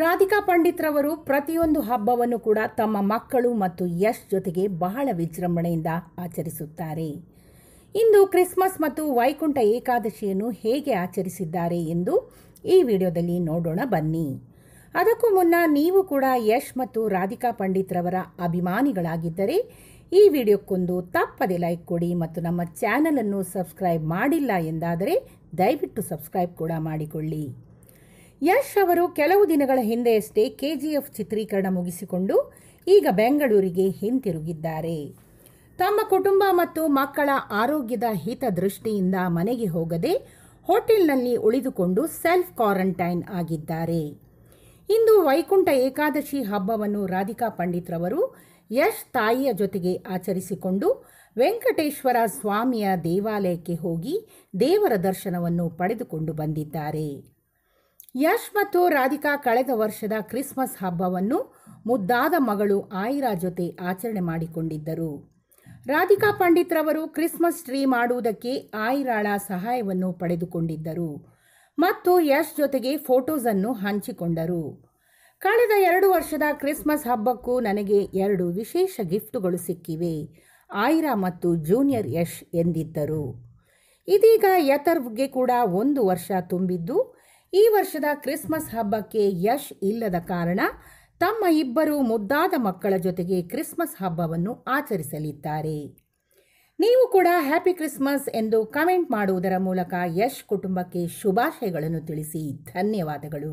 ರಾಧಿಕಾ ಪಂಡಿತ್ರವರು ಪ್ರತಿಯೊಂದು ಹಬ್ಬವನ್ನು ಕೂಡ ತಮ್ಮ ಮಕ್ಕಳು ಮತ್ತು ಯಶ್ ಜೊತೆಗೆ ಬಹಳ ವಿಜೃಂಭಣೆಯಿಂದ ಆಚರಿಸುತ್ತಾರೆ ಇಂದು ಕ್ರಿಸ್ಮಸ್ ಮತ್ತು ವೈಕುಂಠ ಏಕಾದಶಿಯನ್ನು ಹೇಗೆ ಆಚರಿಸಿದ್ದಾರೆ ಎಂದು ಈ ವಿಡಿಯೋದಲ್ಲಿ ನೋಡೋಣ ಬನ್ನಿ ಅದಕ್ಕೂ ಮುನ್ನ ನೀವು ಕೂಡ ಯಶ್ ಮತ್ತು ರಾಧಿಕಾ ಪಂಡಿತ್ರವರ ಅಭಿಮಾನಿಗಳಾಗಿದ್ದರೆ ಈ ವಿಡಿಯೋಕ್ಕೊಂದು ತಪ್ಪದೆ ಲೈಕ್ ಕೊಡಿ ಮತ್ತು ನಮ್ಮ ಚಾನಲನ್ನು ಸಬ್ಸ್ಕ್ರೈಬ್ ಮಾಡಿಲ್ಲ ಎಂದಾದರೆ ದಯವಿಟ್ಟು ಸಬ್ಸ್ಕ್ರೈಬ್ ಕೂಡ ಮಾಡಿಕೊಳ್ಳಿ ಯಶ್ ಅವರು ಕೆಲವು ದಿನಗಳ ಹಿಂದೆಯಷ್ಟೇ ಕೆಜಿಎಫ್ ಚಿತ್ರೀಕರಣ ಮುಗಿಸಿಕೊಂಡು ಈಗ ಬೆಂಗಳೂರಿಗೆ ಹಿಂತಿರುಗಿದ್ದಾರೆ ತಮ್ಮ ಕುಟುಂಬ ಮತ್ತು ಮಕ್ಕಳ ಆರೋಗ್ಯದ ಹಿತದೃಷ್ಟಿಯಿಂದ ಮನೆಗೆ ಹೋಗದೆ ಹೋಟೆಲ್ನಲ್ಲಿ ಉಳಿದುಕೊಂಡು ಸೆಲ್ಫ್ ಕ್ವಾರಂಟೈನ್ ಆಗಿದ್ದಾರೆ ಇಂದು ವೈಕುಂಠ ಏಕಾದಶಿ ಹಬ್ಬವನ್ನು ರಾಧಿಕಾ ಪಂಡಿತ್ರವರು ಯಶ್ ತಾಯಿಯ ಜೊತೆಗೆ ಆಚರಿಸಿಕೊಂಡು ವೆಂಕಟೇಶ್ವರ ಸ್ವಾಮಿಯ ದೇವಾಲಯಕ್ಕೆ ಹೋಗಿ ದೇವರ ದರ್ಶನವನ್ನು ಪಡೆದುಕೊಂಡು ಬಂದಿದ್ದಾರೆ ಯಶ್ ಮತ್ತು ರಾಧಿಕಾ ಕಳೆದ ವರ್ಷದ ಕ್ರಿಸ್ಮಸ್ ಹಬ್ಬವನ್ನು ಮುದ್ದಾದ ಮಗಳು ಆಯಿರಾ ಜೊತೆ ಆಚರಣೆ ಮಾಡಿಕೊಂಡಿದ್ದರು ರಾಧಿಕಾ ಪಂಡಿತ್ರವರು ಕ್ರಿಸ್ಮಸ್ ಟ್ರೀ ಮಾಡುವುದಕ್ಕೆ ಆಯಿರಾಳ ಸಹಾಯವನ್ನು ಪಡೆದುಕೊಂಡಿದ್ದರು ಮತ್ತು ಯಶ್ ಜೊತೆಗೆ ಫೋಟೋಸನ್ನು ಹಂಚಿಕೊಂಡರು ಕಳೆದ ಎರಡು ವರ್ಷದ ಕ್ರಿಸ್ಮಸ್ ಹಬ್ಬಕ್ಕೂ ನನಗೆ ಎರಡು ವಿಶೇಷ ಗಿಫ್ಟುಗಳು ಸಿಕ್ಕಿವೆ ಆಯಿರಾ ಮತ್ತು ಜೂನಿಯರ್ ಯಶ್ ಎಂದಿದ್ದರು ಇದೀಗ ಯತರ್ಗೆ ಕೂಡ ಒಂದು ವರ್ಷ ತುಂಬಿದ್ದು ಈ ವರ್ಷದ ಕ್ರಿಸ್ಮಸ್ ಹಬ್ಬಕ್ಕೆ ಯಶ್ ಇಲ್ಲದ ಕಾರಣ ತಮ್ಮ ಇಬ್ಬರು ಮುದ್ದಾದ ಮಕ್ಕಳ ಜೊತೆಗೆ ಕ್ರಿಸ್ಮಸ್ ಹಬ್ಬವನ್ನು ಆಚರಿಸಲಿದ್ದಾರೆ ನೀವು ಕೂಡ ಹ್ಯಾಪಿ ಕ್ರಿಸ್ಮಸ್ ಎಂದು ಕಮೆಂಟ್ ಮಾಡುವುದರ ಮೂಲಕ ಯಶ್ ಕುಟುಂಬಕ್ಕೆ ಶುಭಾಶಯಗಳನ್ನು ತಿಳಿಸಿ ಧನ್ಯವಾದಗಳು